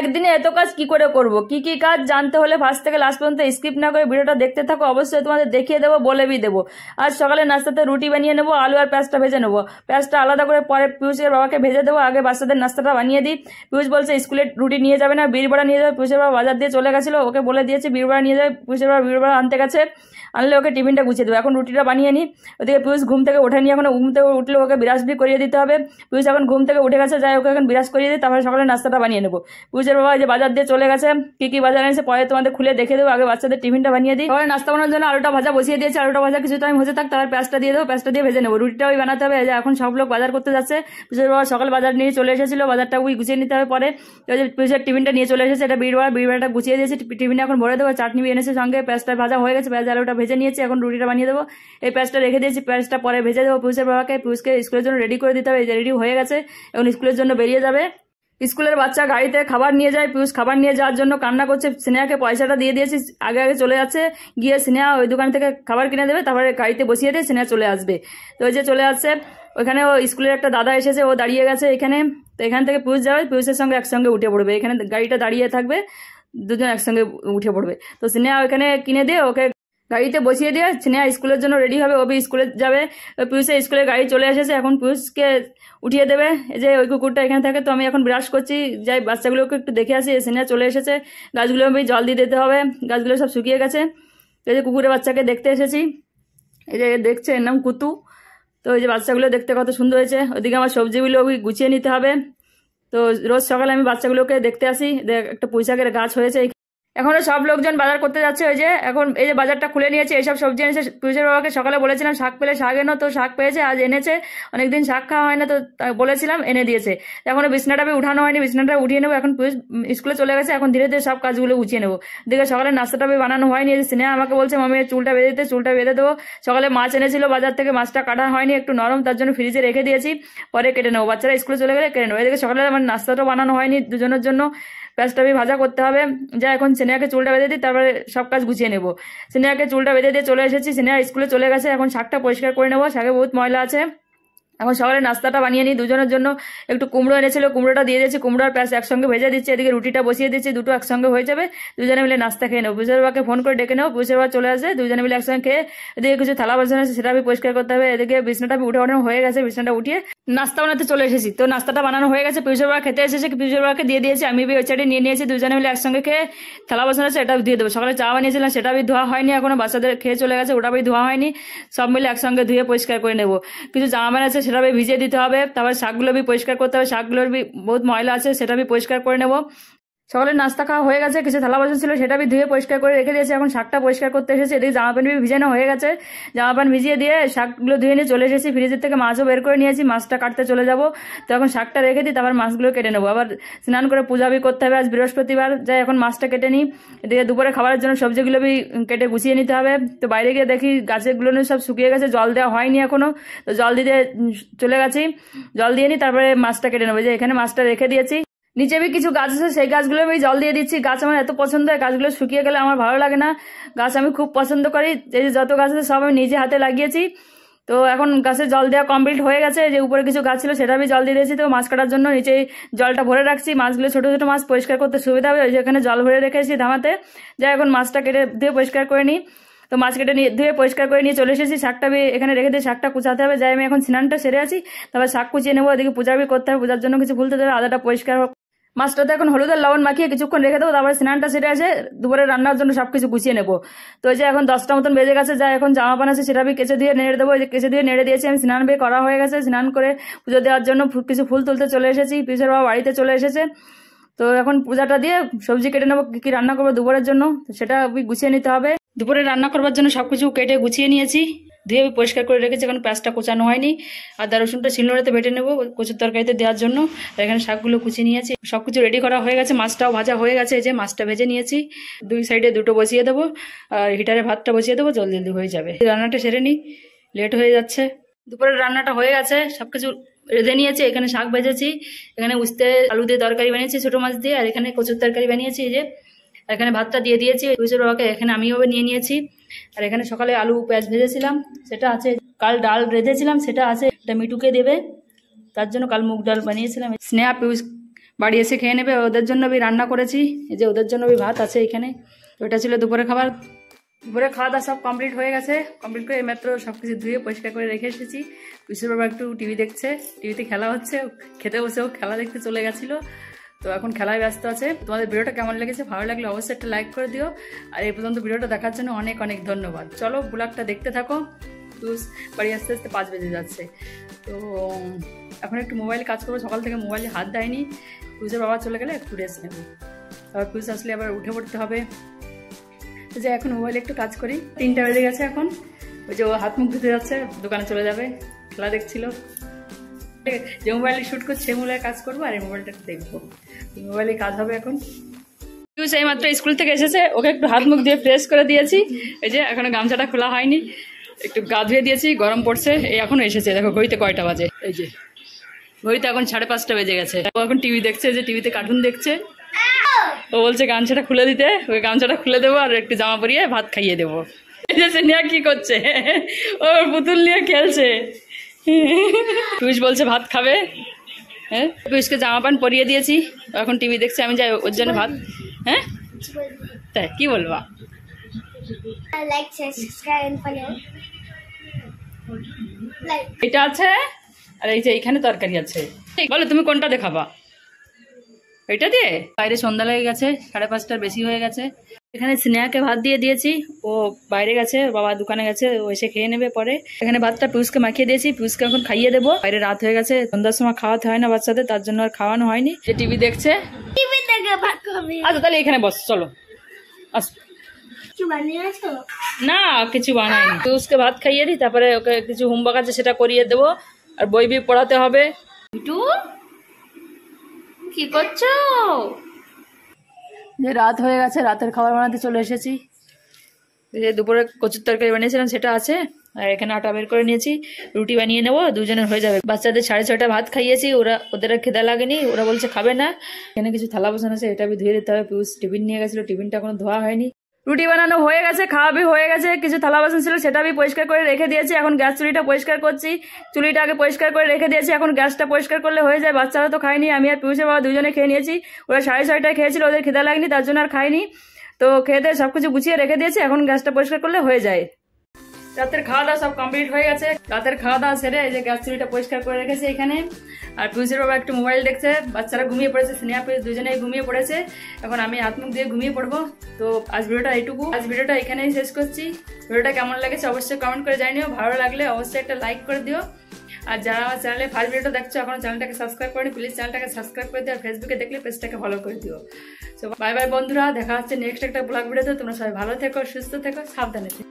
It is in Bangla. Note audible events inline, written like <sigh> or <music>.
একদিনে এত কাজ কি করে করব কি কি কাজ জানতে হলে ফার্স্ট থেকে লাস্ট পর্যন্ত স্কিপ না করে ভিডিওটা দেখতে থাকো অবশ্যই তোমাদের দেখিয়ে দেবো বলে বি দেবো আর সকালে নাস্তাতে রুটি বানিয়ে নেবো আলু আর পেঁয়াজটা ভেজে নেবো পেঁয়াজটা আলাদা করে পরে পিউষের বাবাকে ভেজে দেবো আগে বাচ্চাদের নাস্তাটা বানিয়ে দিই পিউষ বলছে স্কুলে রুটি নিয়ে যাবে না বীরবড়া নিয়ে যাবে পিউষের বাবা বাজার দিয়ে চলে গেছিলো ওকে বলে দিয়েছে বীরবড়া নিয়ে যাবে পিউষের বাবা বীরবড়া আনতে গেছে আনলে ওকে টিফিনটা গুছিয়ে দেবো এখন রুটিটা বানিয়ে নিই ওদিকে পিউষ ঘুম থেকে ওঠে নিয়ে এখন ঘুম থেকে উঠলে ওকে বিরাজ বি করিয়ে দিতে হবে পিউষ এখন ঘুম থেকে উঠে গেছে যাই ওকে এখন বিরাজ করিয়ে দিই তারপরে সকালে নাস্তাটা বানিয়ে নেবো পিউষ মানুষের বাবা যে বাজার দিয়ে চলে গেছে কি কি বাজার এনেছে পরে তোমাদের খুলে দেখে দেবো আগে বাচ্চাদের টিফিনটা বানিয়ে দিই পরে নাস্তা বানোর জন্য আলুটা ভাজা বসিয়ে দিয়েছে আলুটা ভাজা কিছু টাইম হতে থাক তার প্যাঁচটা দিয়ে দেবো প্যাঁচটা দিয়ে ভেজে নেবো রুটিটা ওই বানাতে হবে যে এখন সব লোক বাজার করতে যাচ্ছে পুজোর বাবা সকাল বাজার নিয়ে চলে এসেছিল বাজারটা ওই গুছিয়ে নিতে হবে পরে যে পিসের টিফিনটা নিয়ে চলে এসেছে এটা বিড়বাড়া বিড়বাড়াটা গুছিয়ে দিয়েছে টিফিনে এখন ভরে দেবো চাটনি এনেছে সঙ্গে প্যাঁচটা ভাজা হয়ে গেছে পেঁয়াজ আলুটা ভেজে নিয়েছি এখন রুটিটা বানিয়ে দেবো এই প্যাঁচটা রেখে দিয়েছি প্যাঁচটা পরে ভেজে দেবো পুজোর বাবাকে পিসকে স্কুলের জন্য রেডি করে দিতে হবে রেডি হয়ে গেছে এখন স্কুলের জন্য বেরিয়ে যাবে স্কুলের বাচ্চা গাড়িতে খাবার নিয়ে যায় পিউষ খাবার নিয়ে যাওয়ার জন্য কান্না করছে স্নেহাকে পয়সাটা দিয়ে দিয়েছি আগে আগে চলে যাচ্ছে গিয়ে স্নেহা ওই দোকান থেকে খাবার কিনে দেবে তারপরে গাড়িতে বসিয়ে দিয়ে স্নেহা চলে আসবে তো ওই যে চলে আসছে ওইখানে ও স্কুলের একটা দাদা এসেছে ও দাঁড়িয়ে গেছে এখানে তো এখান থেকে পিউষ যাবে পিউষের সঙ্গে একসঙ্গে উঠে পড়বে এখানে গাড়িটা দাঁড়িয়ে থাকবে দুজন একসঙ্গে উঠে পড়বে তো স্নেহা ওইখানে কিনে দিয়ে ওকে গাড়িতে বসিয়ে দিয়ে স্নেহা স্কুলের জন্য রেডি হবে ওবি স্কুলে যাবে পিউষের স্কুলে গাড়ি চলে এসেছে এখন পিউষকে উঠিয়ে দেবে যে ওই কুকুরটা এখানে থাকে তো আমি এখন ব্রাশ করছি যাই বাচ্চাগুলোকে একটু দেখে আসি স্নেহা চলে এসেছে গাছগুলো আমি জল দিয়ে দিতে হবে গাছগুলো সব শুকিয়ে গেছে এই যে কুকুরের বাচ্চাকে দেখতে এসেছি এই যে দেখছে এর নাম কুতু তো ওই যে বাচ্চাগুলো দেখতে কত সুন্দর হয়েছে ওদিকে আমার সবজিগুলো গুছিয়ে নিতে হবে তো রোজ সকালে আমি বাচ্চাগুলোকে দেখতে আসি একটা পুঁইশাকের গাছ হয়েছে এখনও সব লোকজন বাজার করতে যাচ্ছে ওই যে এখন এই যে বাজারটা খুলে নিয়েছে এইসব সবজি এনেছে পুলিশের বাবাকে সকালে বলেছিলাম শাক পেলে শাক এনো তো শাক পেয়েছে আজ এনেছে অনেকদিন শাক খাওয়া হয় না তো বলেছিলাম এনে দিয়েছে এখনও বিছনাটা উঠানো হয়নি বিছনাটা উঠিয়ে নেবো এখন স্কুলে চলে গেছে এখন ধীরে ধীরে সব কাজগুলো উঠিয়ে নেবো দেখে সকালে নাস্তাটা বানানো হয়নি এই সিনেমা আমাকে বলছে মামি চুলটা বেঁধে দিতে চুলটা বেঁধে দেবো সকালে মাছ এনেছিল বাজার থেকে মাছটা কাটা হয়নি একটু নরম তার জন্য ফ্রিজে রেখে দিয়েছি পরে কেটে নেবো বাচ্চারা স্কুলে চলে গেলে কেটে নেবো এদিকে সকালে আমার নাস্তাটা বানানো হয়নি দুজনের জন্য পেঁয়াজটাবি ভাজা করতে হবে যা এখন সিনিয়াকে চুলটা বেঁধে দিই তারপরে সব কাজ গুছিয়ে নেবো সিনিয়াকে চুলটা বেঁধে দিয়ে চলে এসেছি সিনিয়া স্কুলে চলে গেছে এখন শাকটা পরিষ্কার করে নেবো শাকে বহুত ময়লা আছে এখন সকালে নাস্তাটা বানিয়ে নিই দুজনের জন্য একটু কুমড়ো এনেছিল কুমড়োটা দিয়ে দিচ্ছি কুমড়োর প্যাস একসঙ্গে ভেজে দিচ্ছি এদিকে রুটিটা বসিয়ে দিচ্ছি দুটো একসঙ্গে হয়ে যাবে দুজনে মিলে নাস্তা খেয়ে নেবো পুজোরবাকে ফোন করে ডেকে নেবো পুজোরবার চলে আসে দুজনে মিলে একসঙ্গে খেয়ে এদিকে কিছু থালা বাসন আছে সেটা আমি পরিষ্কার করতে হবে এদিকে বিছনাটা উঠে ওঠানো হয়ে গেছে বিছনাটা উঠিয়ে নাস্তা বানাতে চলে এসেছি তো নাস্তাটা বানানো হয়ে গেছে পুজোরবার খেতে এসেছে পুজোরবাকে দিয়ে দিয়েছি আমি ওই সাইডে নিয়ে নিয়েছি দুজনে মিলে একসঙ্গে খেয়ে থালা বাসন আছে এটা দিয়ে দেবো সকালে চা বানিয়েছিলাম সেটা আমি ধোয়া হয়নি এখনো বাচ্চাদের খেয়ে চলে গেছে ওটা আমি ধোয়া হয়নি সব মিলে একসঙ্গে ধুয়ে পরিষ্কার করে নেবো কিছু জামা আছে সেটা ভিজিয়ে দিতে হবে তারপর শাকগুলো বি পরিষ্কার করতে হবে শাকগুলোর বি বহুত ময়লা আছে সেটা বি পরিষ্কার করে নেব সকালে নাস্তা খাওয়া হয়ে গেছে কিছু থালা বাসন ছিল সেটা আমি ধুয়ে পরিষ্কার করে রেখে দিয়েছি এখন শাকটা পরিষ্কার করতে এসেছি এদিকে জামা প্যান্ট ভিজানো হয়ে গেছে জামা প্যান্ট ভিজিয়ে দিয়ে শাকগুলো ধুয়ে নিয়ে চলে এসেছি ফ্রিজের থেকে মাছও বের করে নিয়েছি মাছটা কাটতে চলে যাব তো এখন শাকটা রেখে দিই তারপর মাছগুলো কেটে নেবো আবার স্নান করে পূজা বি করতে হবে আজ বৃহস্পতিবার যাই এখন মাছটা কেটে নিই এদিকে দুপুরে খাবারের জন্য সবজিগুলো বি কেটে গুছিয়ে নিতে হবে তো বাইরে গিয়ে দেখি গাছেগুলো সব শুকিয়ে গেছে জল দেওয়া হয়নি এখনও তো জল দিতে চলে গেছি জল দিয়ে নিই তারপরে মাছটা কেটে নেবো যে এখানে মাছটা রেখে দিয়েছি নিচে আমি কিছু গাছ আছে সেই গাছগুলো আমি জল দিয়ে দিচ্ছি গাছ আমার এত পছন্দ হয় গাছগুলো শুকিয়ে গেলে আমার ভালো লাগে না গাছ আমি খুব পছন্দ করি এই যে যত গাছ আছে সব আমি নিজে হাতে লাগিয়েছি তো এখন গাছে জল দেওয়া কমপ্লিট হয়ে গেছে যে উপরে কিছু গাছ ছিল সেটা আমি জল দিয়ে দিয়েছি তো মাছ কাটার জন্য নিচে জলটা ভরে রাখছি মাছগুলো ছোটো ছোটো মাছ পরিষ্কার করতে সুবিধা হবে ওই এখানে জল ভরে রেখেছি ধামাতে যা এখন মাছটা কেটে ধুয়ে পরিষ্কার করে নিই তো মাছ কেটে নিয়ে ধুয়ে পরিষ্কার করে নিয়ে চলে এসেছি শাকটা আমি এখানে রেখে দিয়ে শাকটা কুচাতে হবে যাই আমি এখন স্নানটা সেরে আছি তারপর শাক কুচিয়ে নেবো এদিকে পূজা করতে হবে পূজার জন্য কিছু ভুলতে হবে আদাটা পরিষ্কার মাছটাতে এখন হলুদ আর লবণ মাখিয়ে কিছুক্ষণ রেখে দেবো তারপরে স্নানটা সেরে আছে দুপুরে রান্নার জন্য সব কিছু গুছিয়ে নেবো তো যে এখন দশটা মতন বেজে গেছে যা এখন জামা পান আছে সেটা আমি কেঁচে দিয়ে নেড়ে দেবো কেঁচে দিয়ে নেড়ে দিয়েছি আমি স্নান বেয়ে করা হয়ে গেছে স্নান করে পুজো দেওয়ার জন্য কিছু ফুল তুলতে চলে এসেছি পিসের বাবা বাড়িতে চলে এসেছে তো এখন পূজাটা দিয়ে সবজি কেটে নেবো কী রান্না করবো দুপুরের জন্য সেটা আমি গুছিয়ে নিতে হবে দুপুরে রান্না করবার জন্য সব কিছু কেটে গুছিয়ে নিয়েছি ধুয়ে আমি পরিষ্কার করে রেখেছি এখন পেঁয়াজটা কোচানো হয়নি আর দা রসুনটা শিলনোড়াতে বেটে নেবো কচুর তরকারিতে দেওয়ার জন্য এখানে শাকগুলো কুচিয়ে নিয়েছি সব কিছু রেডি করা হয়ে গেছে মাছটাও ভাজা হয়ে গেছে এই যে মাছটা ভেজে নিয়েছি দুই সাইডে দুটো বসিয়ে দেবো আর হিটারে ভাতটা বসিয়ে দেবো জলদি জলদি হয়ে যাবে রান্নাটা সেরে নিই লেট হয়ে যাচ্ছে দুপুরের রান্নাটা হয়ে গেছে সব কিছু রেঁধে নিয়েছি এখানে শাক ভেজেছি এখানে উস্তে আলু দিয়ে তরকারি বানিয়েছি ছোটো মাছ দিয়ে আর এখানে কচুর তরকারি বানিয়েছি এই যে এখানে ভাতটা দিয়ে দিয়েছি ওই বাবাকে এখানে আমিও নিয়ে নিয়েছি আর এখানে সকালে আলু পেঁয়াজ ভেজেছিলাম সেটা আছে কাল ডাল রেঁধেছিলাম সেটা আছে এটা মিটুকে দেবে তার জন্য কাল মুগ ডাল বানিয়েছিলাম স্নেহা পিউস বাড়ি এসে খেয়ে নেবে ওদের জন্য আমি রান্না করেছি এই যে ওদের জন্য আমি ভাত আছে এখানে ওটা ছিল দুপুরে খাবার দুপুরে খাওয়া দাওয়া সব কমপ্লিট হয়ে গেছে কমপ্লিট করে এইমাত্র সব কিছু ধুয়ে পরিষ্কার করে রেখে এসেছি পিসুর বাবা একটু টিভি দেখছে টিভিতে খেলা হচ্ছে খেতে বসে খেলা দেখতে চলে গেছিলো তো এখন খেলায় ব্যস্ত আছে তোমাদের ভিডিওটা কেমন লেগেছে ভালো লাগলে অবশ্যই একটা লাইক করে দিও আর এই পর্যন্ত ভিডিওটা দেখার জন্য অনেক অনেক ধন্যবাদ চলো ব্লগটা দেখতে থাকো দুস বাড়ি আস্তে আস্তে পাঁচ বেজে যাচ্ছে তো এখন একটু মোবাইলে কাজ করবো সকাল থেকে মোবাইলে হাত দেয়নি পুজোর বাবা চলে গেলে একটু রেস্ট নেবো তারপর পুজো আসলে আবার উঠে পড়তে হবে তো যে এখন মোবাইলে একটু কাজ করি তিনটা বেজে গেছে এখন ওই যে ও হাত মুখ ধুতে যাচ্ছে দোকানে চলে যাবে খেলা দেখছিল যে মোবাইলে শ্যুট করছে সে মোবাইলে কাজ করবো আর এই মোবাইলটা দেখবো এই মোবাইলে কাজ হবে এখন পিউষ এই মাত্র স্কুল থেকে এসেছে ওকে একটু হাত মুখ দিয়ে ফ্রেশ করে দিয়েছি এই যে এখনো গামছাটা খোলা হয়নি একটু গা ধুয়ে দিয়েছি গরম পড়ছে এই এখনো এসেছে দেখো ঘড়িতে কয়টা বাজে এই যে ঘড়িতে এখন সাড়ে পাঁচটা বেজে গেছে ও এখন টিভি দেখছে যে টিভিতে কার্টুন দেখছে ও বলছে গামছাটা খুলে দিতে ওই গামছাটা খুলে দেবো আর একটু জামা পরিয়ে ভাত খাইয়ে দেবো এই যে সিনিয়া কি করছে ওর পুতুল নিয়ে খেলছে টুইস <laughs> বলছে ভাত খাবে হ্যাঁ টুইসকে জামা প্যান্ট পরিয়ে দিয়েছি এখন টিভি দেখছি আমি যাই ওর জন্য ভাত হ্যাঁ তাই কি বলবা এটা আছে আর এই যে এইখানে তরকারি আছে বলো তুমি কোনটা দেখাবা এটা দিয়ে বাইরে সন্ধ্যা লেগে গেছে সাড়ে পাঁচটার বেশি হয়ে গেছে এখানে স্নেহাকে ভাত দিয়ে দিয়েছি ও বাইরে গেছে বাবা দোকানে গেছে ও এসে খেয়ে নেবে পরে এখানে ভাতটা পিউসকে মাখিয়ে দিয়েছি পিউসকে এখন খাইয়ে দেবো বাইরে রাত হয়ে গেছে সন্ধ্যার সময় খাওয়াতে হয় না বাচ্চাদের তার জন্য আর খাওয়ানো হয়নি যে টিভি দেখছে আচ্ছা তাহলে এখানে বস চলো আস না কিছু বানাইনি পিউসকে ভাত খাইয়ে দিই তারপরে ওকে কিছু হোমওয়ার্ক আছে সেটা করিয়ে দেবো আর বই বি পড়াতে হবে কি করছো যে রাত হয়ে গেছে রাতের খাবার বানাতে চলে এসেছি যে দুপুরে কচুর তরকারি বানিয়েছিলাম সেটা আছে আর এখানে আটা বের করে নিয়েছি রুটি বানিয়ে নেবো দুজনের হয়ে যাবে বাচ্চাদের সাড়ে ছটা ভাত খাইয়েছি ওরা ওদের খেদা লাগেনি ওরা বলছে খাবে না এখানে কিছু থালা বসানো আছে এটা ধুয়ে দিতে হবে পিউস টিফিন নিয়ে গেছিলো টিফিনটা কোনো ধোয়া হয়নি রুটি বানানো হয়ে গেছে বি হয়ে গেছে কিছু থালা বাসন ছিল সেটা বি পরিষ্কার করে রেখে দিয়েছি এখন গ্যাস চুলিটা পরিষ্কার করছি চুলিটা আগে পরিষ্কার করে রেখে দিয়েছি এখন গ্যাসটা পরিষ্কার করলে হয়ে যায় বাচ্চারা তো খায়নি আমি আর পিউষে বাবা দুজনে খেয়ে নিয়েছি ওরা সাড়ে ছয়টায় খেয়েছিল ওদের খিদা লাগেনি তার জন্য আর খায়নি তো খেয়ে দিয়ে সব কিছু গুছিয়ে রেখে দিয়েছি এখন গ্যাসটা পরিষ্কার করলে হয়ে যায় রাতের খাওয়া দাওয়া সব কমপ্লিট হয়ে গেছে রাতের খাওয়া দাওয়া সেরে এই যে গ্যাস চুরিটা পরিষ্কার করে রেখেছে এখানে আর পিউসের বাবা একটু মোবাইল দেখছে বাচ্চারা ঘুমিয়ে পড়েছে সিনিয়া পুলিশ দুজনেই ঘুমিয়ে পড়েছে এখন আমি হাত মুখ দিয়ে ঘুমিয়ে পড়বো তো আজ ভিডিওটা এইটুকু আজ ভিডিওটা এখানেই শেষ করছি ভিডিওটা কেমন লাগেছে অবশ্যই কমেন্ট করে জানিও ভালো লাগলে অবশ্যই একটা লাইক করে দিও আর যারা আমার চ্যানেলে ফার্স্ট ভিডিওটা দেখছো এখন চ্যানেলটাকে সাবস্ক্রাইব করেনি প্লিজ চ্যানেলটাকে সাবস্ক্রাইব করে দিও আর ফেসবুকে দেখলে পেজটাকে ফলো করে দিও তো বাই বাই বন্ধুরা দেখা হচ্ছে নেক্সট একটা ব্লগ ভিডিওতে তোমরা সবাই ভালো থেকো সুস্থ থেকো সাবধানে থেকো